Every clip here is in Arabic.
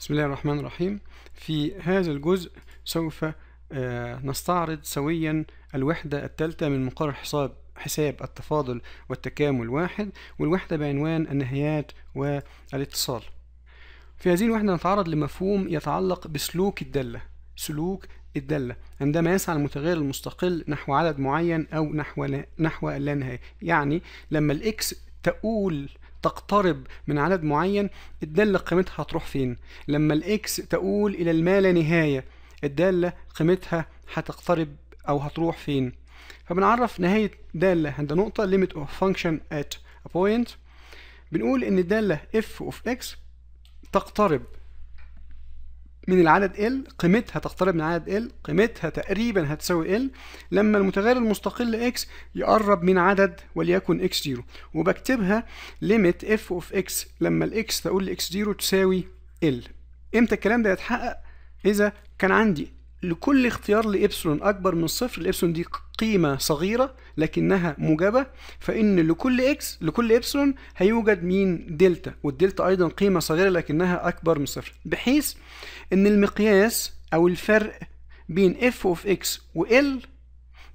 بسم الله الرحمن الرحيم في هذا الجزء سوف آه، نستعرض سويا الوحدة الثالثة من مقرر حساب حساب التفاضل والتكامل واحد والوحدة بعنوان النهايات والاتصال في هذه الوحدة نتعرض لمفهوم يتعلق بسلوك الدالة سلوك الدالة عندما يسعى المتغير المستقل نحو عدد معين أو نحو نحو اللانهاية يعني لما الإكس تؤول تقترب من عدد معين الدالة قيمتها هتروح فين لما الاكس تقول إلى ما لا نهاية الدالة قيمتها هتقترب أو هتروح فين فبنعرف نهاية دالة عند نقطة limit of function at a point بنقول إن الدالة f of x تقترب من العدد L قيمتها تقترب من عدد L قيمتها تقريبا هتساوي L لما المتغير المستقل X يقرب من عدد وليكن X0 وبكتبها limit F of X لما ال X تقول ل X0 تساوي L امتى الكلام ده يتحقق إذا كان عندي لكل اختيار لإبسلون أكبر من صفر الإبسلون دي قيمة صغيرة لكنها موجبة فإن لكل إكس لكل إبسلون هيوجد مين دلتا والدلتا أيضا قيمة صغيرة لكنها أكبر من صفر بحيث إن المقياس أو الفرق بين اف اوف اكس وإل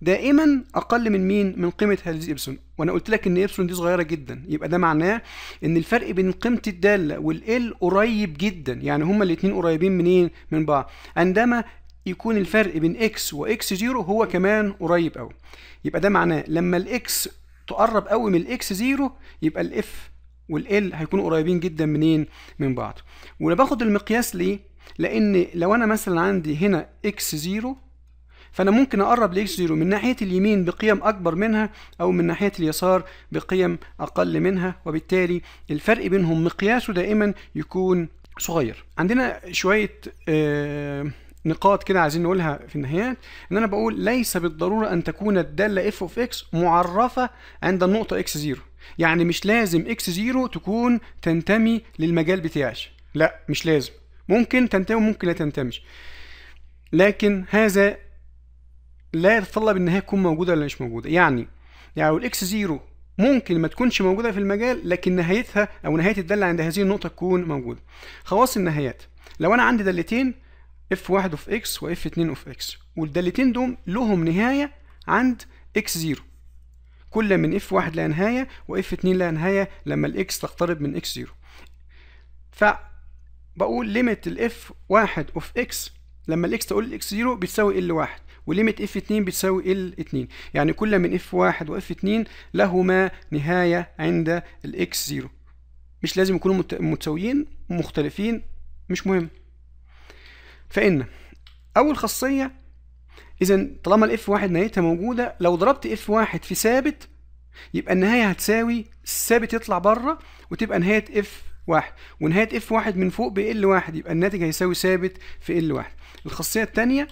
دائما اقل من مين من قيمه هذه ابسلون وانا قلت لك ان ابسلون دي صغيره جدا يبقى ده معناه ان الفرق بين قيمه الداله والال قريب جدا يعني هما الاتنين قريبين منين من بعض عندما يكون الفرق بين اكس واكس زيرو هو كمان قريب قوي يبقى ده معناه لما الاكس تقرب قوي من الاكس زيرو يبقى الاف والال هيكونوا قريبين جدا منين من بعض وانا باخد المقياس ليه لان لو انا مثلا عندي هنا اكس زيرو فانا ممكن اقرب لاكس زيرو من ناحيه اليمين بقيم اكبر منها او من ناحيه اليسار بقيم اقل منها وبالتالي الفرق بينهم مقياسه دائما يكون صغير عندنا شويه آه نقاط كده عايزين نقولها في النهايات ان انا بقول ليس بالضروره ان تكون الداله اف اوف اكس معرفه عند النقطه اكس 0 يعني مش لازم اكس 0 تكون تنتمي للمجال بتاعي لا مش لازم ممكن تنتمي وممكن لا تنتميش لكن هذا لا يتطلب ان هي تكون موجوده ولا مش موجوده يعني يعني الاكس 0 ممكن ما تكونش موجوده في المجال لكن نهايتها او نهايه الداله عند هذه النقطه تكون موجوده خواص النهايات لو انا عندي دالتين اف واحد اوف اكس واف اتنين اوف اكس والدالتين دول لهم نهاية عند اكس 0 كل من اف واحد لا نهاية واف اتنين لا نهاية لما الاكس تقترب من اكس ف بقول ليميت الاف واحد اوف اكس لما الاكس تقول الاكس 0 بتساوي ال 1 وليميت اف 2 بتساوي ال 2 يعني كل من اف 1 واف 2 لهما نهايه عند الاكس 0 مش لازم يكونوا متساويين مختلفين مش مهم فإن أول خاصية إذا طالما الإف واحد نهايتها موجودة لو ضربت إف واحد في ثابت يبقى النهاية هتساوي الثابت يطلع بره وتبقى نهاية إف واحد ونهاية إف واحد من فوق بإل واحد يبقى الناتج هيساوي ثابت في إل واحد الخاصية الثانية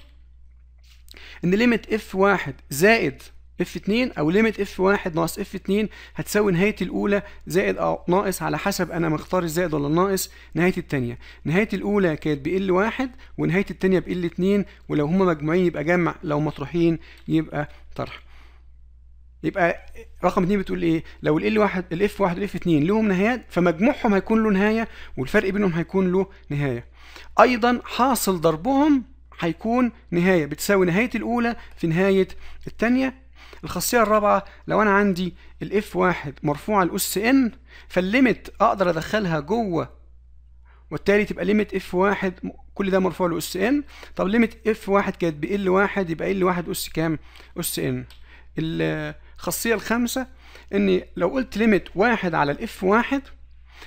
إن ليميت إف واحد زائد اف 2 او ليميت اف 1 ناقص اف 2 هتساوي نهايه الاولى زائد او آه ناقص على حسب انا مختار الزائد ولا الناقص نهايه الثانيه نهايه الاولى كانت ب ال 1 ونهايه الثانيه ب ال 2 ولو هما مجموعين يبقى جمع لو مطروحين يبقى طرح يبقى رقم 2 بتقول ايه لو ال 1 الاف 1 والاف 2 لهم نهايات فمجموعهم هيكون له نهايه والفرق بينهم هيكون له نهايه ايضا حاصل ضربهم هيكون نهايه بتساوي نهايه الاولى في نهايه الثانيه الخاصية الرابعة لو أنا عندي الـ F1 مرفوعة لأس N فالليمت أقدر أدخلها جوه وبالتالي تبقى ليمت F1 كل ده مرفوع لأس N طب ليمت F1 كانت بـ L1 يبقى L1 أس كام؟ أس N الخاصية الخامسة إن لو قلت ليمت 1 على الـ F1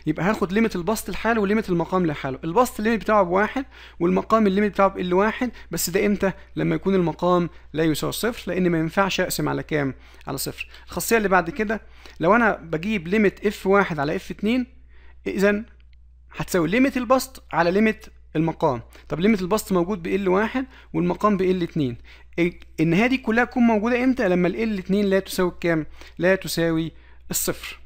يبقى هاخد ليميت البسط لحاله وليميت المقام لحاله البسط الليميت بتاعه بواحد والمقام الليميت بتاعه بال واحد بس ده امتى لما يكون المقام لا يساوي صفر لان ما ينفعش اقسم على كام على صفر الخاصيه اللي بعد كده لو انا بجيب ليميت اف واحد على اف اتنين اذا هتساوي ليميت البسط على ليميت المقام طب ليميت البسط موجود ب ال واحد والمقام ب ال اتنين النهايه دي كلها تكون موجوده امتى لما ال اتنين لا تساوي كام لا تساوي الصفر